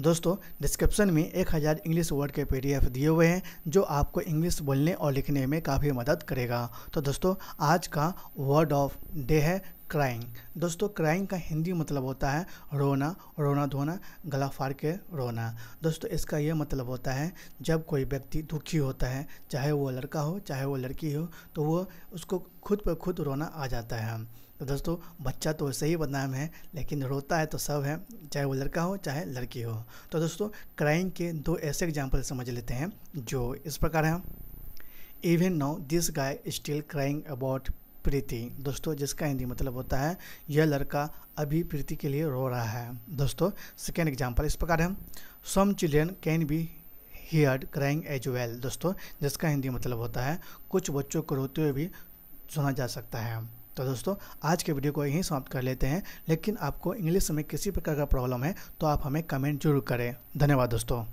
दोस्तों डिस्क्रिप्शन में एक हज़ार इंग्लिश वर्ड के पीडीएफ दिए हुए हैं जो आपको इंग्लिश बोलने और लिखने में काफ़ी मदद करेगा तो दोस्तों आज का वर्ड ऑफ डे है क्राइंग दोस्तों क्राइंग का हिंदी मतलब होता है रोना रोना धोना गला फाड़ के रोना दोस्तों इसका यह मतलब होता है जब कोई व्यक्ति दुखी होता है चाहे वो लड़का हो चाहे वो लड़की हो तो वो उसको खुद पर खुद रोना आ जाता है तो दोस्तों बच्चा तो सही ही बदनाम है लेकिन रोता है तो सब है चाहे वो लड़का हो चाहे लड़की हो तो दोस्तों क्राइंग के दो ऐसे एग्जाम्पल समझ लेते हैं जो इस प्रकार हैं even now this guy still crying about Preeti दोस्तों जिसका हिंदी मतलब होता है यह लड़का अभी प्रीति के लिए रो रहा है दोस्तों सेकेंड एग्जाम्पल इस प्रकार है some children can be heard crying as well दोस्तों जिसका हिंदी मतलब होता है कुछ बच्चों को रोते हुए भी सुना जा सकता है तो दोस्तों आज के वीडियो को यहीं समाप्त कर लेते हैं लेकिन आपको इंग्लिश में किसी प्रकार का प्रॉब्लम है तो आप हमें कमेंट जरूर करें धन्यवाद दोस्तों